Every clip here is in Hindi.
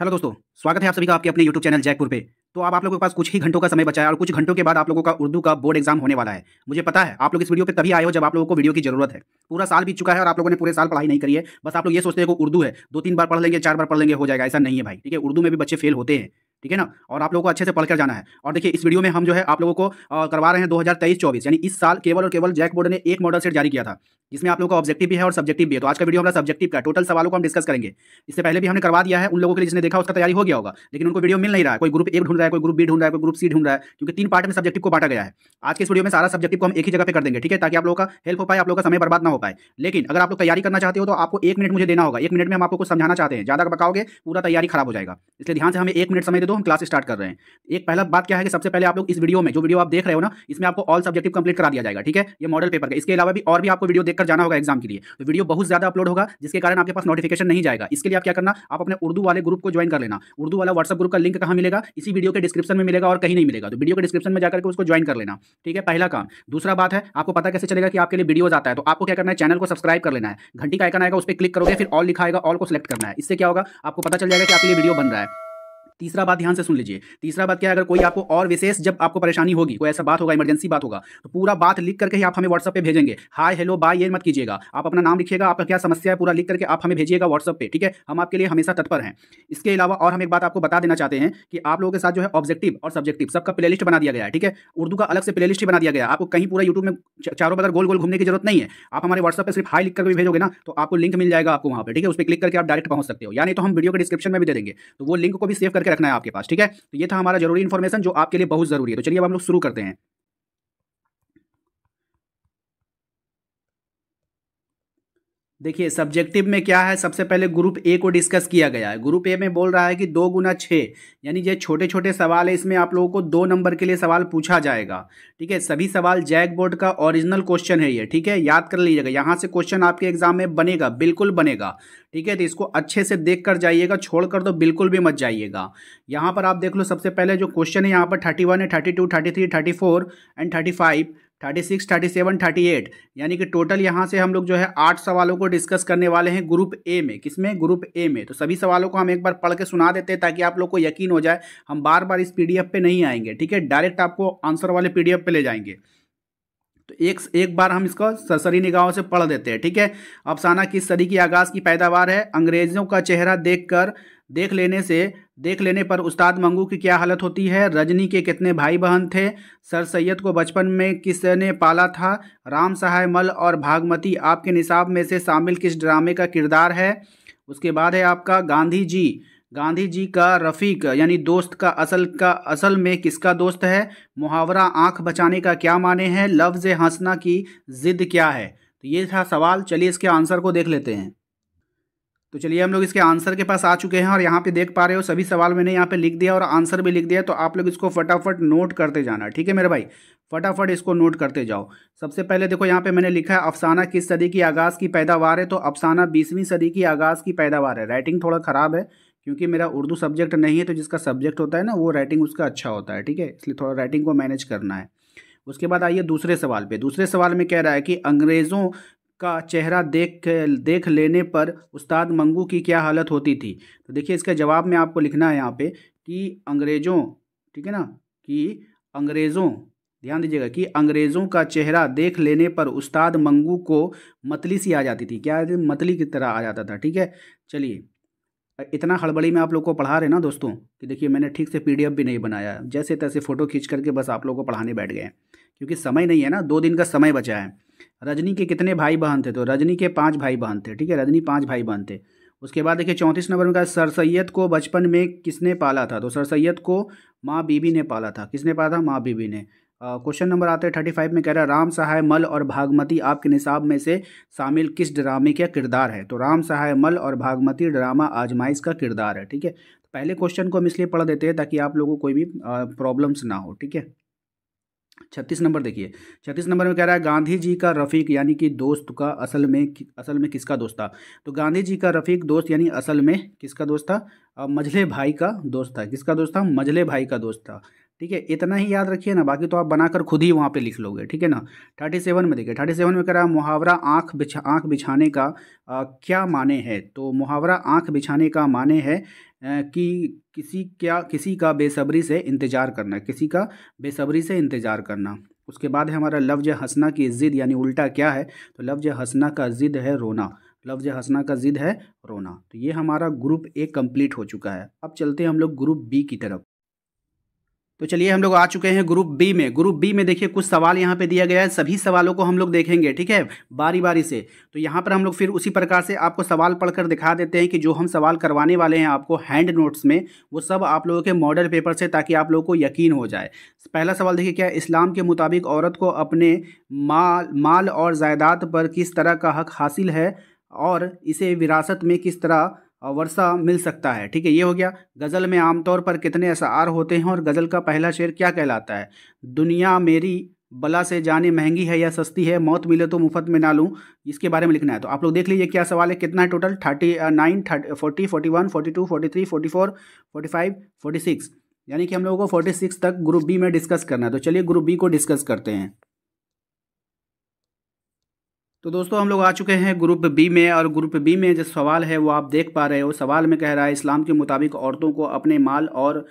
हेलो दोस्तों स्वागत है आप सभी का आपके अपने यूट्यूब चैनल जयपुर पे तो आप आप लोगों के पास कुछ ही घंटों का समय बचा है और कुछ घंटों के बाद आप लोगों का उर्दू का बोर्ड एग्जाम होने वाला है मुझे पता है आप लोग इस वीडियो पे तभी आए हो जब आप लोगों को वीडियो की जरूरत है पूरा साल बीत चुका है और आप लोगों ने पूरे साल पढ़ाई नहीं करी है बस आप लोग ये सोचते हैं कि उर्दू है दो तीन बार पढ़ लेंगे चार बार पढ़ लेंगे हो जाएगा ऐसा नहीं है भाई ठीक है उर्दू में भी बच्चे फेल होते हैं ठीक है ना और आप लोगों को अच्छे से पढ़कर जाना है और देखिए इस वीडियो में हम जो है आप लोगों को करवा रहे हैं 2023-24 यानी इस साल केवल और केवल जैक बोर्ड ने एक मॉडल सेट जारी किया था जिसमें आप लोगों का ऑब्जेक्टिव भी है और सब्जेक्टिव भी है तो आज का वीडियो हमारा सब्जेक्टिव का टोटल सवालों को हम डिस्कस करेंगे इससे पहले भी हमने करवा दिया है उन लोगों के लिए जिसने देखा उसका तैयारी हो गया होगा लेकिन उनको वीडियो मिल नहीं रहा है कोई ग्रुप ए ढूंढ रहा है कोई ग्रुप बी ढूंढ रहा है कोई ग्रुप सी ढूंढ रहा है क्योंकि तीन पार्ट में सब्जेक्टिव को बांटा गया है आज के इस वीडियो में सारा सब्जेक्टिव को हम एक ही जगह पर कर देंगे ठीक है ताकि आप लोगों का हेल्प हो पाए आप लोग का समय बर्बाद ना हो पाए लेकिन अगर आप लोग तैयारी करना चाहते हो तो आपको एक मिनट मुझे देना होगा एक मिनट में हम आपको समझाना चाहते हैं ज्यादा बताओगे पूरा तैयारी खराब हो जाएगा इसलिए ध्यान से हमें एक मिनट समय दो हम क्लास स्टार्ट कर रहे हैं एक पहला बात क्या है कि सबसे पहले आप लोग इस वीडियो में जो वीडियो आप देख रहे हो ना इसमें आपको ऑल सब्जेक्टिव कंप्लीट करा दिया जाएगा ठीक है ये मॉडल पेपर का इसके अलावा भी और भी आपको वीडियो देखकर जाना होगा एग्जाम के लिए तो वीडियो बहुत ज्यादा अपलोड होगा जिसके कारण आपके पास नोटिफिकेशन नहीं जाएगा इसके लिए आप क्या करना आप अपने उर्दू वाले ग्रुप को ज्वाइन कर लेना उर्दू वाला व्हाट्सअप ग्रुप का लिंक कहाँ मिलेगा इसी वीडियो के डिस्क्रिप्शन में मिलेगा और कहीं नहीं मिलेगा तो वीडियो के डिस्क्रिप्शन में जाकर उसको ज्वाइन कर लेना ठीक है पहला काम दूसरा बात है आपको पता कैसे चलेगा कि आपके लिए वीडियो आता है तो आपको क्या करना है चैनल को सब्सक्राइब कर लेना है घंटी का आइकन आएगा उस पर क्लिक करोगे फिर ऑल लिखाएगा ऑल को सिलेक्ट करना है इससे क्या होगा आपको पता चल जाएगा कि आपके लिए वीडियो बन रहा है तीसरा बात ध्यान से सुन लीजिए तीसरा बात क्या है अगर कोई आपको और विशेष जब आपको परेशानी होगी कोई ऐसा बात होगा इमरजेंसी बात होगा तो पूरा बात लिख करके ही आप हमें व्हाट्सअप पे भेजेंगे हाय हेलो बाय ये मत कीजिएगा आप अपना नाम लिखिएगा आपका क्या समस्या है पूरा लिख करके आप हमें भेजिएगा व्हाट्सअप पे ठीक है हम आपके लिए हमेशा तत्पर हैं इसके अलावा और हम एक बात आपको बता देना चाहते हैं कि आप लोगों के साथ जो है ऑब्जेक्टिव और सब्जेक्टिव सबका प्ले लिस्ट बना दिया गया है ठीक है उर्दू का अलग से प्ले लिस्ट ही बना दिया गया आपको कहीं पूरा यूट्यूब में चारों बगर गोल गोल घूमने की जरूरत नहीं है आप हमारे व्हाट्सएप पर सिर्फ हाई लिख करके भेजोगे ना तो आपको लिंक मिल जाएगा आपको वहाँ पर ठीक है उस पर क्लिक करके आप डायरेक्ट पहुँच सकते हो यानी तो हम वीडियो के डिस्क्रिप्शन में भी दे देंगे तो वो लिंक को भी सेव करके करके रखना है आपके पास ठीक है तो ये था हमारा जरूरी इन्फॉर्मेशन जो आपके लिए बहुत जरूरी है तो चलिए अब हम लोग शुरू करते हैं देखिए सब्जेक्टिव में क्या है सबसे पहले ग्रुप ए को डिस्कस किया गया है ग्रुप ए में बोल रहा है कि दो गुना छः यानी ये छोटे छोटे सवाल है इसमें आप लोगों को दो नंबर के लिए सवाल पूछा जाएगा ठीक है सभी सवाल जैक बोर्ड का ओरिजिनल क्वेश्चन है ये ठीक है याद कर लीजिएगा यहाँ से क्वेश्चन आपके एग्जाम में बनेगा बिल्कुल बनेगा ठीक है तो इसको अच्छे से देख कर जाइएगा छोड़ कर तो बिल्कुल भी मत जाइएगा यहाँ पर आप देख लो सबसे पहले जो क्वेश्चन है यहाँ पर थर्टी वन है thirty two thirty three thirty four and thirty five thirty six thirty seven thirty eight यानी कि टोटल यहाँ से हम लोग जो है आठ सवालों को डिस्कस करने वाले हैं ग्रुप ए में किसमें ग्रुप ए में तो सभी सवालों को हम एक बार पढ़ के सुना देते हैं ताकि आप लोग को यकीन हो जाए हम बार बार इस पीडीएफ पे नहीं आएंगे ठीक है डायरेक्ट आपको आंसर वाले पीडीएफ पे ले जाएंगे तो एक एक बार हम इसको सरसरी निगाहों से पढ़ देते हैं ठीक है अफसाना किस सदी की आगाज़ की पैदावार है अंग्रेज़ों का चेहरा देखकर देख लेने से देख लेने पर उस्ताद मंगू की क्या हालत होती है रजनी के कितने भाई बहन थे सर सैयद को बचपन में किसने पाला था राम सहाय मल और भागमती आपके निसाब में से शामिल किस ड्रामे का किरदार है उसके बाद है आपका गांधी जी गांधी जी का रफ़ीक यानी दोस्त का असल का असल में किसका दोस्त है मुहावरा आंख बचाने का क्या माने हैं लफ्ज़ हंसना की ज़िद क्या है तो ये था सवाल चलिए इसके आंसर को देख लेते हैं तो चलिए हम लोग इसके आंसर के पास आ चुके हैं और यहाँ पे देख पा रहे हो सभी सवाल मैंने यहाँ पे लिख दिया और आंसर भी लिख दिया तो आप लोग इसको फटाफट नोट करते जाना ठीक है मेरे भाई फटाफट इसको नोट करते जाओ सबसे पहले देखो यहाँ पे मैंने लिखा है अफसाना किस सदी की आगाज़ की पैदावार है तो अफसाना बीसवीं सदी की आगाज़ की पैदावार है राइटिंग थोड़ा ख़राब है क्योंकि मेरा उर्दू सब्जेक्ट नहीं है तो जिसका सब्जेक्ट होता है ना वो राइटिंग उसका अच्छा होता है ठीक है इसलिए थोड़ा राइटिंग को मैनेज करना है उसके बाद आइए दूसरे सवाल पे दूसरे सवाल में कह रहा है कि अंग्रेज़ों का चेहरा देख देख लेने पर उस्ताद मंगू की क्या हालत होती थी तो देखिए इसका जवाब में आपको लिखना है यहाँ पे कि अंग्रेज़ों ठीक है ना कि अंग्रेज़ों ध्यान दीजिएगा कि अंग्रेज़ों का चेहरा देख लेने पर उस्ताद मंगू को मतली सी आ जाती थी क्या मतली की तरह आ जाता था ठीक है चलिए इतना हड़बड़ी में आप लोग को पढ़ा रहे ना दोस्तों कि देखिए मैंने ठीक से पीडीएफ भी नहीं बनाया जैसे तैसे फ़ोटो खींच करके बस आप लोग को पढ़ाने बैठ गए क्योंकि समय नहीं है ना दो दिन का समय बचा है रजनी के कितने भाई बहन थे तो रजनी के पाँच भाई बहन थे ठीक है रजनी पाँच भाई बहन थे उसके बाद देखिए चौंतीस नंबर में कहा सर सैद को बचपन में किसने पाला था तो सर सैद को माँ बीबी ने पाला था किसने पाला था माँ बीबी ने क्वेश्चन नंबर आते हैं थर्टी फाइव में कह रहा है राम सहाय मल और भागमती आपके निसाब में से शामिल किस ड्रामे का किरदार है तो राम सहाय मल और भागमती ड्रामा आजमाइश का किरदार है ठीक है पहले क्वेश्चन को हम इसलिए पढ़ देते हैं ताकि आप लोगों को कोई भी प्रॉब्लम्स ना हो ठीक है छत्तीस नंबर देखिए छत्तीस नंबर में कह रहा है गांधी जी का रफ़ीक यानी कि दोस्त का असल में असल में किसका दोस्त था तो गांधी जी का रफ़ीक दोस्त यानी असल में किसका दोस्त था मझले भाई का दोस्त था किसका दोस्त था मझले भाई का दोस्त था ठीक है इतना ही याद रखिए ना बाकी तो आप बनाकर खुद ही वहाँ पे लिख लोगे ठीक है ना थर्टी सेवन में देखिए थर्टी सेवन में कह रहा है मुहावरा आँख बिछा आँख बिछाने का आ, क्या माने है तो मुहावरा आँख बिछाने का माने है कि किसी क्या किसी का बेसब्री से इंतज़ार करना किसी का बेसब्री से इंतज़ार करना उसके बाद है हमारा लफ्ज हंसना की ज़िद यानी उल्टा क्या है तो लफ्ज हंसना का ज़िद है रोना लफ्ज हंसना का ज़िद है रोना तो ये हमारा ग्रुप ए कंप्लीट हो चुका है अब चलते हैं हम लोग ग्रुप बी की तरफ तो चलिए हम लोग आ चुके हैं ग्रुप बी में ग्रुप बी में देखिए कुछ सवाल यहाँ पे दिया गया है सभी सवालों को हम लोग देखेंगे ठीक है बारी बारी से तो यहाँ पर हम लोग फिर उसी प्रकार से आपको सवाल पढ़कर दिखा देते हैं कि जो हम सवाल करवाने वाले हैं आपको हैंड नोट्स में वो सब आप लोगों के मॉडल पेपर से ताकि आप लोगों को यकीन हो जाए पहला सवाल देखिए क्या इस्लाम के मुताबिक औरत को अपने माल माल और जायदाद पर किस तरह का हक हासिल है और इसे विरासत में किस तरह वर्षा मिल सकता है ठीक है ये हो गया गज़ल में आमतौर पर कितने अशार होते हैं और गज़ल का पहला शेर क्या कहलाता है दुनिया मेरी बला से जाने महंगी है या सस्ती है मौत मिले तो मुफ्त में ना लूँ इसके बारे में लिखना है तो आप लोग देख लीजिए क्या सवाल है कितना है total thirty nine thirty forty forty one forty two forty three forty four forty five forty six यानी कि हम लोगों को फोर्टी सिक्स तक ग्रुप बी में डिस्कस करना है तो चलिए ग्रुप बी को डिस्कस करते हैं तो दोस्तों हम लोग आ चुके हैं ग्रुप बी में और ग्रुप बी में जो सवाल है वो आप देख पा रहे हो सवाल में कह रहा है इस्लाम के मुताबिक औरतों को अपने माल और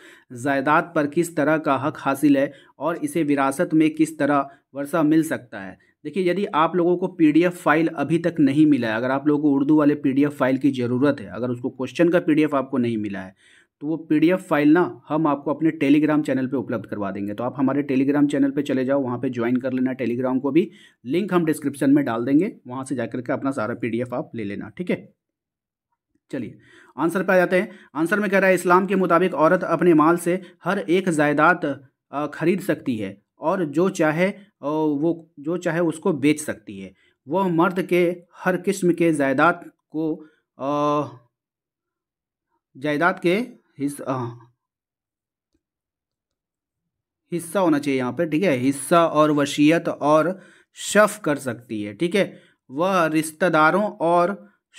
जायदाद पर किस तरह का हक हासिल है और इसे विरासत में किस तरह वर्षा मिल सकता है देखिए यदि आप लोगों को पीडीएफ फाइल अभी तक नहीं मिला है अगर आप लोगों को उर्दू वाले पीडीएफ फाइल की ज़रूरत है अगर उसको क्वेश्चन का पीडीएफ आपको नहीं मिला है तो वो पी फाइल ना हम आपको अपने टेलीग्राम चैनल पे उपलब्ध करवा देंगे तो आप हमारे टेलीग्राम चैनल पे चले जाओ वहाँ पे ज्वाइन कर लेना टेलीग्राम को भी लिंक हम डिस्क्रिप्शन में डाल देंगे वहाँ से जाकर के अपना सारा पी आप ले लेना ठीक है चलिए आंसर पे आ जाते हैं आंसर में कह रहा है इस्लाम के मुताबिक औरत अपने माल से हर एक जायदाद खरीद सकती है और जो चाहे वो जो चाहे उसको बेच सकती है वह मर्द के हर किस्म के जायदाद को जायदाद के हिस्सा हिस्सा होना चाहिए यहाँ पे ठीक है हिस्सा और वसीयत और शफ कर सकती है ठीक है वह रिश्तेदारों और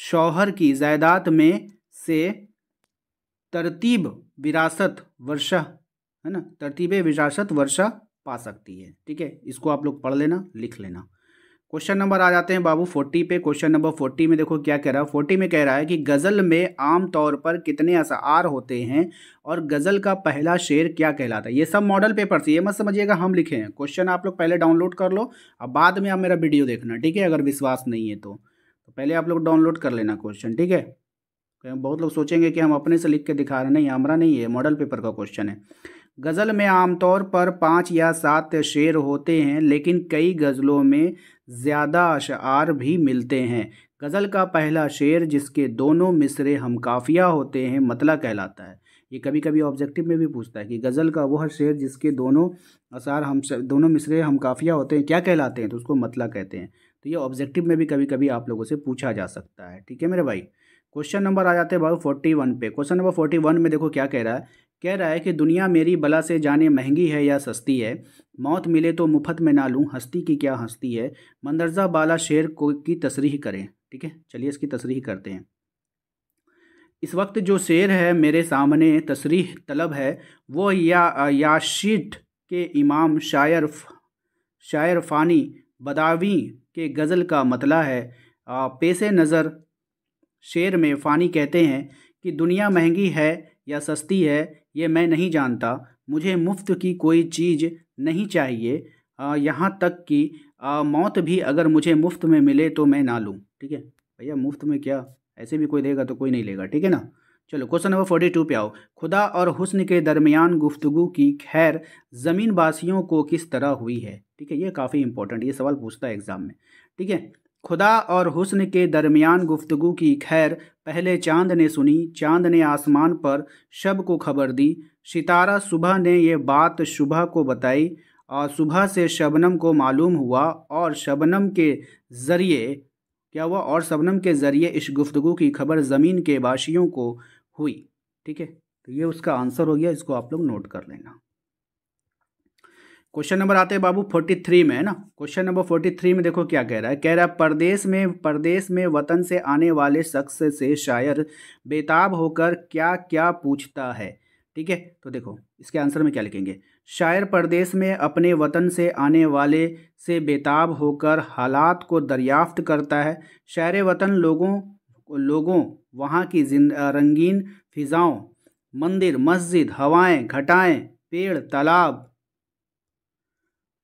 शौहर की जायदाद में से तरतीब विरासत वर्षा है ना तरतीब विरासत वर्षा पा सकती है ठीक है इसको आप लोग पढ़ लेना लिख लेना क्वेश्चन नंबर आ जाते हैं बाबू फोर्टी पे क्वेश्चन नंबर फोर्टी में देखो क्या कह रहा है फोर्टी में कह रहा है कि गज़ल में आम तौर पर कितने असार होते हैं और गज़ल का पहला शेर क्या कहलाता है ये सब मॉडल पेपर से ये मत समझिएगा हम लिखे हैं क्वेश्चन आप लोग पहले डाउनलोड कर लो अब बाद में आप मेरा वीडियो देखना ठीक है अगर विश्वास नहीं है तो, तो पहले आप लोग डाउनलोड कर लेना क्वेश्चन ठीक है बहुत लोग सोचेंगे कि हम अपने से लिख के दिखा रहे नहीं हमारा नहीं है मॉडल पेपर का क्वेश्चन है गज़ल में आमतौर पर पाँच या सात शेर होते हैं लेकिन कई गज़लों में ज़्यादा अशार भी मिलते हैं गज़ल का पहला शेर जिसके दोनों मिसरे हम काफ़िया होते हैं मतला कहलाता है ये कभी कभी ऑब्जेक्टिव में भी पूछता है कि गज़ल का वह शेर जिसके दोनों असार हम दोनों मिसरे हम काफ़िया होते हैं क्या कहलाते हैं तो उसको मतला कहते हैं तो ये ऑब्जेक्टिव में भी कभी कभी आप लोगों से पूछा जा सकता है ठीक है मेरे भाई क्वेश्चन नंबर आ जाते हैं भाई फोर्टी वन पे क्वेश्चन नंबर फोर्टी वन में देखो क्या कह रहा है कह रहा है कि दुनिया मेरी बला से जाने महंगी है या सस्ती है मौत मिले तो मुफ्त में ना लूँ हस्ती की क्या हस्ती है मंदरजा बाला शेर को की तसरीह करें ठीक है चलिए इसकी तसरीह करते हैं इस वक्त जो शेर है मेरे सामने तसरीह तलब है वो या याशिट के इमाम शायर शायर फ़ानी बदावी के गज़ल का मतला है पेश नज़र शेर में फ़ानी कहते हैं कि दुनिया महंगी है या सस्ती है ये मैं नहीं जानता मुझे मुफ्त की कोई चीज़ नहीं चाहिए यहाँ तक कि मौत भी अगर मुझे मुफ्त में मिले तो मैं ना लूँ ठीक है भैया मुफ्त में क्या ऐसे भी कोई देगा तो कोई नहीं लेगा ठीक है ना चलो क्वेश्चन नंबर फोर्टी टू पे आओ खुदा और हुस्न के दरमियान गुफ्तगु की खैर ज़मीन वासियों को किस तरह हुई है ठीक है ये काफ़ी इंपॉर्टेंट ये सवाल पूछता है एग्ज़ाम में ठीक है खुदा और हुस्न के दरमियान गुफ्तगु की खैर पहले चांद ने सुनी चांद ने आसमान पर शब को खबर दी सितारा सुबह ने ये बात सुबह को बताई और सुबह से शबनम को मालूम हुआ और शबनम के ज़रिए क्या हुआ और शबनम के ज़रिए इस गुफ्तगु की खबर ज़मीन के बाशियों को हुई ठीक है तो ये उसका आंसर हो गया इसको आप लोग नोट कर लेना क्वेश्चन नंबर आते हैं बाबू फोर्टी थ्री में है ना क्वेश्चन नंबर फोर्टी थ्री में देखो क्या कह रहा है कह रहा है प्रदेश में प्रदेश में वतन से आने वाले शख्स से शायर बेताब होकर क्या क्या पूछता है ठीक है तो देखो इसके आंसर में क्या लिखेंगे शायर प्रदेश में अपने वतन से आने वाले से बेताब होकर हालात को दरियाफ्त करता है शायर वतन लोगों लोगों वहाँ की रंगीन फिज़ाओं मंदिर मस्जिद हवाएँ घटाएँ पेड़ तालाब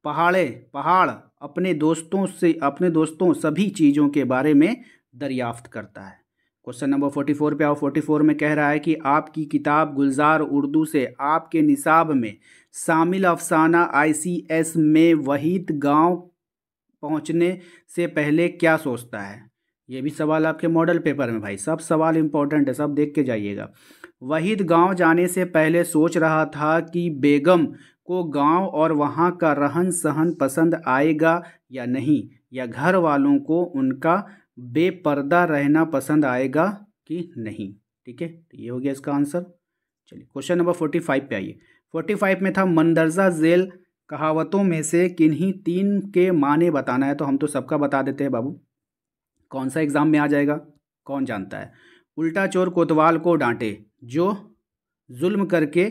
पहाड़े पहाड़ अपने दोस्तों से अपने दोस्तों सभी चीज़ों के बारे में दरियाफ्त करता है क्वेश्चन नंबर फोर्टी फोर पे आओ फोर्टी फोर में कह रहा है कि आपकी किताब गुलजार उर्दू से आपके निसाब में शामिल अफसाना आईसीएस में वहीद गांव पहुंचने से पहले क्या सोचता है ये भी सवाल आपके मॉडल पेपर में भाई सब सवाल इम्पोर्टेंट है सब देख के जाइएगा वहीद गांव जाने से पहले सोच रहा था कि बेगम को गांव और वहां का रहन सहन पसंद आएगा या नहीं या घर वालों को उनका बेपर्दा रहना पसंद आएगा कि नहीं ठीक है तो ये हो गया इसका आंसर चलिए क्वेश्चन नंबर फोर्टी फाइव पे आइए फोर्टी फाइव में था मंदरजा जेल कहावतों में से किन्हीं तीन के माने बताना है तो हम तो सबका बता देते हैं बाबू कौन सा एग्ज़ाम में आ जाएगा कौन जानता है उल्टा चोर कोतवाल को डांटे जो जुल्म करके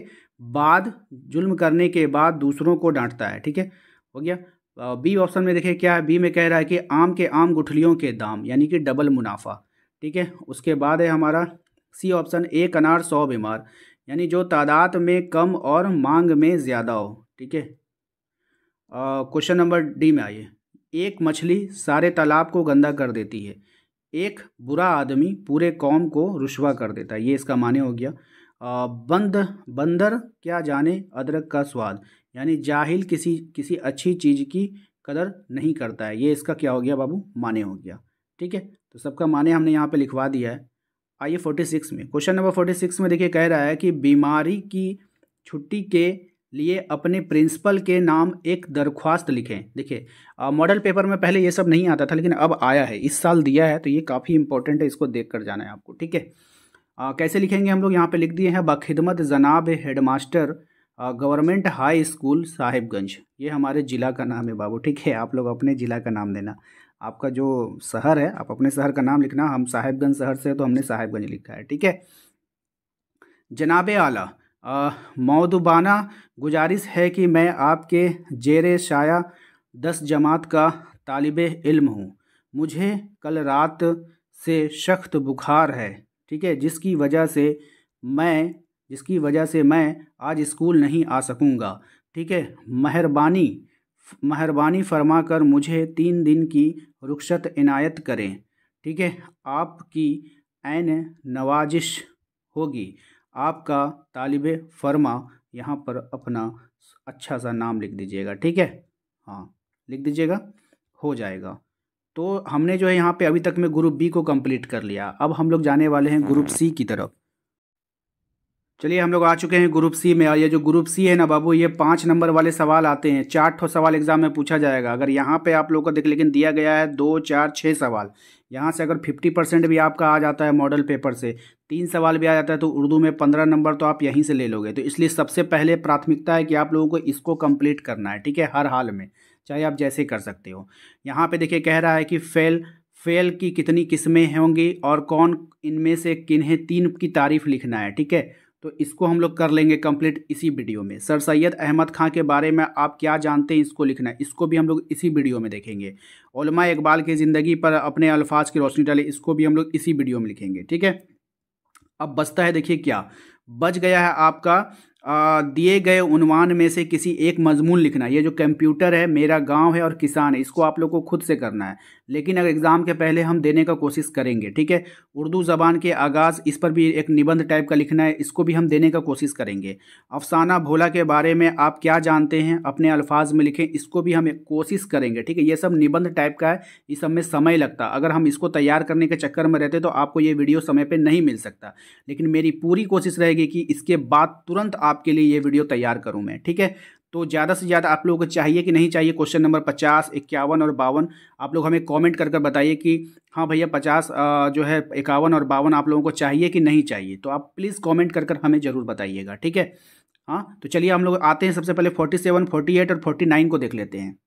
बाद जुल्म करने के बाद दूसरों को डांटता है ठीक है हो गया बी ऑप्शन में देखिए क्या है बी में कह रहा है कि आम के आम गुठलियों के दाम यानी कि डबल मुनाफा ठीक है उसके बाद है हमारा सी ऑप्शन एक अनार सौ बीमार यानी जो तादाद में कम और मांग में ज़्यादा हो ठीक है क्वेश्चन नंबर डी में आइए एक मछली सारे तालाब को गंदा कर देती है एक बुरा आदमी पूरे कौम को रुशवा कर देता है ये इसका माने हो गया बंद बंदर क्या जाने अदरक का स्वाद यानी जाहिल किसी किसी अच्छी चीज़ की कदर नहीं करता है ये इसका क्या हो गया बाबू माने हो गया ठीक है तो सबका माने हमने यहाँ पे लिखवा दिया है आइए फोर्टी सिक्स में क्वेश्चन नंबर फोर्टी सिक्स में देखिए कह रहा है कि बीमारी की छुट्टी के लिए अपने प्रिंसिपल के नाम एक दरख्वास्त लिखें देखिए मॉडल पेपर में पहले ये सब नहीं आता था लेकिन अब आया है इस साल दिया है तो ये काफ़ी इंपॉर्टेंट है इसको देख कर जाना है आपको ठीक है आ, कैसे लिखेंगे हम लोग यहाँ पे लिख दिए हैं बखिदमत जनाब head master government high school Sahibganj ये हमारे ज़िला का नाम है बाबू ठीक है आप लोग अपने ज़िला का नाम देना आपका जो शहर है आप अपने शहर का नाम लिखना हम साहिबगंज शहर से तो हमने साहिबगंज लिखा है ठीक है जनाब आला मौदुबाना गुजारिश है कि मैं आपके जेर शाया दस जमात का तालब इल्म हूँ मुझे कल रात से सख्त बुखार है ठीक है जिसकी वजह से मैं जिसकी वजह से मैं आज स्कूल नहीं आ सकूँगा ठीक है मेहरबानी मेहरबानी फरमा कर मुझे तीन दिन की रुख्सत इनायत करें ठीक है आपकी ऐन नवाजिश होगी आपका तालिब फरमा यहाँ पर अपना अच्छा सा नाम लिख दीजिएगा ठीक है हाँ लिख दीजिएगा हो जाएगा तो हमने जो है यहाँ पे अभी तक में ग्रुप बी को कंप्लीट कर लिया अब हम लोग जाने वाले हैं ग्रुप सी की तरफ चलिए हम लोग आ चुके हैं ग्रुप सी में और ये जो ग्रुप सी है ना बाबू ये पाँच नंबर वाले सवाल आते हैं चार ठो सवाल एग्जाम में पूछा जाएगा अगर यहाँ पे आप लोगों को देख लेकिन दिया गया है दो चार छः सवाल यहाँ से अगर फिफ्टी परसेंट भी आपका आ जाता है मॉडल पेपर से तीन सवाल भी आ जाता है तो उर्दू में पंद्रह नंबर तो आप यहीं से ले लोगे तो इसलिए सबसे पहले प्राथमिकता है कि आप लोगों को इसको कम्प्लीट करना है ठीक है हर हाल में चाहे आप जैसे कर सकते हो यहाँ पे देखिए कह रहा है कि फेल फेल की कितनी किस्में होंगी और कौन इनमें से किन्हें तीन की तारीफ लिखना है ठीक है तो इसको हम लोग कर लेंगे कंप्लीट इसी वीडियो में सर सैयद अहमद खां के बारे में आप क्या जानते हैं इसको लिखना है इसको भी हम लोग इसी वीडियो में देखेंगे ओलमा इकबाल की ज़िंदगी पर अपने अल्फाज की रोशनी डाली इसको भी हम लोग इसी वीडियो में लिखेंगे ठीक है अब बचता है देखिए क्या बच गया है आपका दिए गए उनवान में से किसी एक मजमून लिखना है ये जो कंप्यूटर है मेरा गांव है और किसान है इसको आप लोग को खुद से करना है लेकिन अगर एग्ज़ाम के पहले हम देने का कोशिश करेंगे ठीक है उर्दू ज़बान के आगाज़ इस पर भी एक निबंध टाइप का लिखना है इसको भी हम देने का कोशिश करेंगे अफसाना भोला के बारे में आप क्या जानते हैं अपने अल्फाज में लिखें इसको भी हम कोशिश करेंगे ठीक है ये सब निबंध टाइप का है इस सब में समय लगता अगर हम इसको तैयार करने के चक्कर में रहते तो आपको ये वीडियो समय पर नहीं मिल सकता लेकिन मेरी पूरी कोशिश रहेगी कि इसके बाद तुरंत आपके लिए ये वीडियो तैयार करूँ मैं ठीक है तो ज़्यादा से ज़्यादा आप लोगों को चाहिए कि नहीं चाहिए क्वेश्चन नंबर पचास इक्यावन और बावन आप लोग हमें कमेंट कर कर बताइए कि हाँ भैया पचास जो है इक्यावन और बावन आप लोगों को चाहिए कि नहीं चाहिए तो आप प्लीज़ कमेंट कर कर हमें ज़रूर बताइएगा ठीक है हाँ तो चलिए हम लोग आते हैं सबसे पहले फोर्टी सेवन फोर्टी एट और फोर्टी नाइन को देख लेते हैं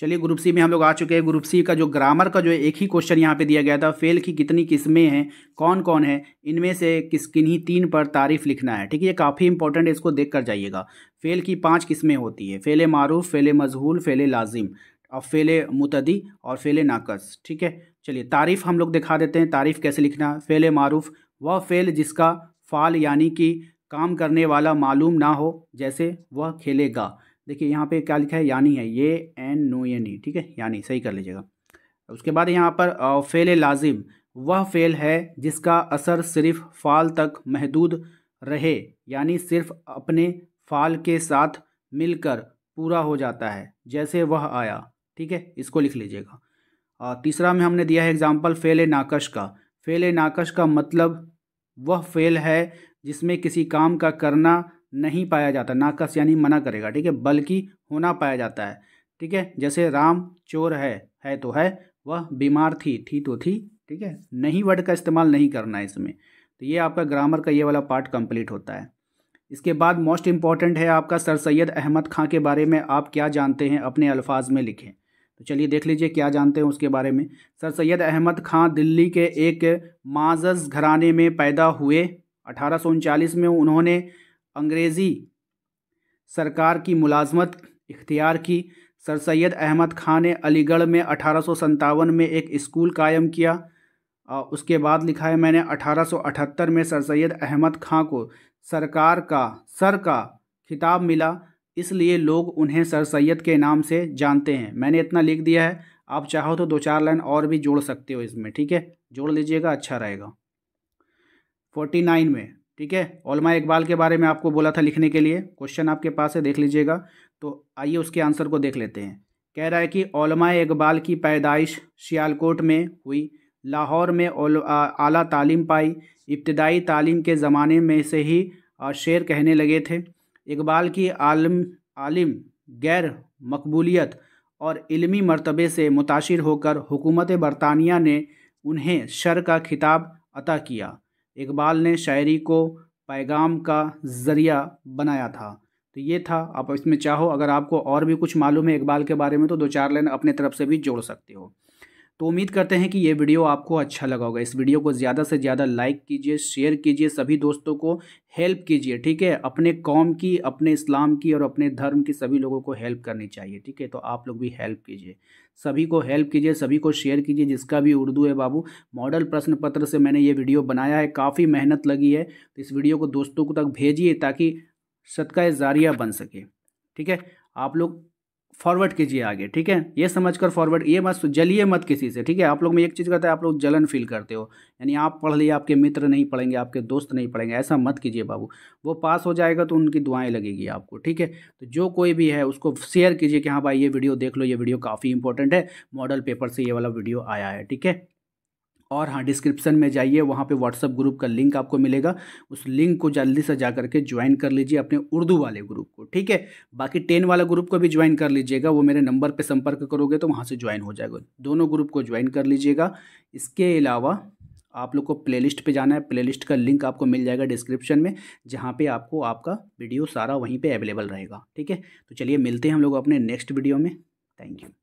चलिए ग्रुप सी में हम लोग आ चुके हैं ग्रुप सी का जो ग्रामर का जो एक ही क्वेश्चन यहाँ पे दिया गया था फेल की कितनी किस्में हैं कौन कौन है इनमें से किस किन्हीं तीन पर तारीफ लिखना है ठीक है ये काफ़ी इंपॉर्टेंट है इसको देख कर जाइएगा फेल की पांच किस्में होती है फेले मारूफ फेले मजहूल फेले लाजिम और फेले मुतदी और फेले नाकस ठीक है चलिए तारीफ़ हम लोग दिखा देते हैं तारीफ़ कैसे लिखना फेले मारूफ वह फेल जिसका फाल यानी कि काम करने वाला मालूम ना हो जैसे वह खेलेगा देखिए यहाँ पे क्या लिखा है यानी है ये एन नो ये नी ठीक है यानी सही कर लीजिएगा उसके बाद यहाँ पर फेल लाजिम वह फेल है जिसका असर सिर्फ फ़ाल तक महदूद रहे यानी सिर्फ अपने फ़ाल के साथ मिलकर पूरा हो जाता है जैसे वह आया ठीक है इसको लिख लीजिएगा और तीसरा में हमने दिया है एग्जाम्पल फेल नाकश का फेल नाकश का मतलब वह फेल है जिसमें किसी काम का करना नहीं पाया जाता नाकस यानी मना करेगा ठीक है बल्कि होना पाया जाता है ठीक है जैसे राम चोर है है तो है वह बीमार थी थी तो थी ठीक है नहीं वर्ड का इस्तेमाल नहीं करना है इसमें तो ये आपका ग्रामर का ये वाला पार्ट कंप्लीट होता है इसके बाद मोस्ट इम्पॉर्टेंट है आपका सर सैयद अहमद खां के बारे में आप क्या जानते हैं अपने अल्फाज में लिखें तो चलिए देख लीजिए क्या जानते हैं उसके बारे में सर सैयद अहमद खां दिल्ली के एक माजस घराने में पैदा हुए अठारह में उन्होंने अंग्रेज़ी सरकार की मुलाजमत इख्तियार की सर सैद अहमद खां ने अलीगढ़ में अठारह में एक स्कूल कायम किया और उसके बाद लिखा है मैंने 1878 में सर सैद अहमद खां को सरकार का सर का खिताब मिला इसलिए लोग उन्हें सर सैद के नाम से जानते हैं मैंने इतना लिख दिया है आप चाहो तो दो चार लाइन और भी जोड़ सकते हो इसमें ठीक है जोड़ लीजिएगा अच्छा रहेगा फोर्टी नाइन में ठीक है ओलमा इकबाल के बारे में आपको बोला था लिखने के लिए क्वेश्चन आपके पास है देख लीजिएगा तो आइए उसके आंसर को देख लेते हैं कह रहा है कि ओलमा इकबाल की पैदाइश सियालकोट में हुई लाहौर में आला तालीम पाई इब्तदाई तालीम के ज़माने में से ही शेर कहने लगे थे इकबाल की आलम आलिम गैर मकबूलियत और इल्मी मरतबे से मुतासर होकर हुकूमत बरतानिया ने उन्हें शर का खिताब अता किया इकबाल ने शायरी को पैगाम का ज़रिया बनाया था तो ये था आप इसमें चाहो अगर आपको और भी कुछ मालूम है इकबाल के बारे में तो दो चार लाइन अपने तरफ से भी जोड़ सकते हो तो उम्मीद करते हैं कि ये वीडियो आपको अच्छा लगा होगा इस वीडियो को ज़्यादा से ज़्यादा लाइक कीजिए शेयर कीजिए सभी दोस्तों को हेल्प कीजिए ठीक है अपने कौम की अपने इस्लाम की और अपने धर्म की सभी लोगों को हेल्प करनी चाहिए ठीक है तो आप लोग भी हेल्प कीजिए सभी को हेल्प कीजिए सभी को शेयर कीजिए जिसका भी उर्दू है बाबू मॉडल प्रश्न पत्र से मैंने ये वीडियो बनाया है काफ़ी मेहनत लगी है तो इस वीडियो को दोस्तों को तक भेजिए ताकि सदका ज़ारिया बन सके ठीक है आप लोग फॉरवर्ड कीजिए आगे ठीक है ये समझकर फॉरवर्ड ये मत जलिए मत किसी से ठीक है आप लोग में एक चीज़ करता है तो आप लोग जलन फील करते हो यानी आप पढ़ लिए आपके मित्र नहीं पढ़ेंगे आपके दोस्त नहीं पढ़ेंगे ऐसा मत कीजिए बाबू वो पास हो जाएगा तो उनकी दुआएं लगेगी आपको ठीक है तो जो कोई भी है उसको शेयर कीजिए कि हाँ भाई ये वीडियो देख लो ये वीडियो काफ़ी इंपॉर्टेंट है मॉडल पेपर से ये वाला वीडियो आया है ठीक है और हाँ डिस्क्रिप्शन में जाइए वहाँ पे व्हाट्सअप ग्रुप का लिंक आपको मिलेगा उस लिंक को जल्दी से जा करके ज्वाइन कर लीजिए अपने उर्दू वाले ग्रुप को ठीक है बाकी टेन वाला ग्रुप को भी ज्वाइन कर लीजिएगा वो मेरे नंबर पर संपर्क करोगे तो वहाँ से ज्वाइन हो जाएगा दोनों ग्रुप को ज्वाइन कर लीजिएगा इसके अलावा आप लोग को प्ले लिस्ट जाना है प्ले का लिंक आपको मिल जाएगा डिस्क्रिप्शन में जहाँ पर आपको आपका वीडियो सारा वहीं पर अवेलेबल रहेगा ठीक है तो चलिए मिलते हैं हम लोग अपने नेक्स्ट वीडियो में थैंक यू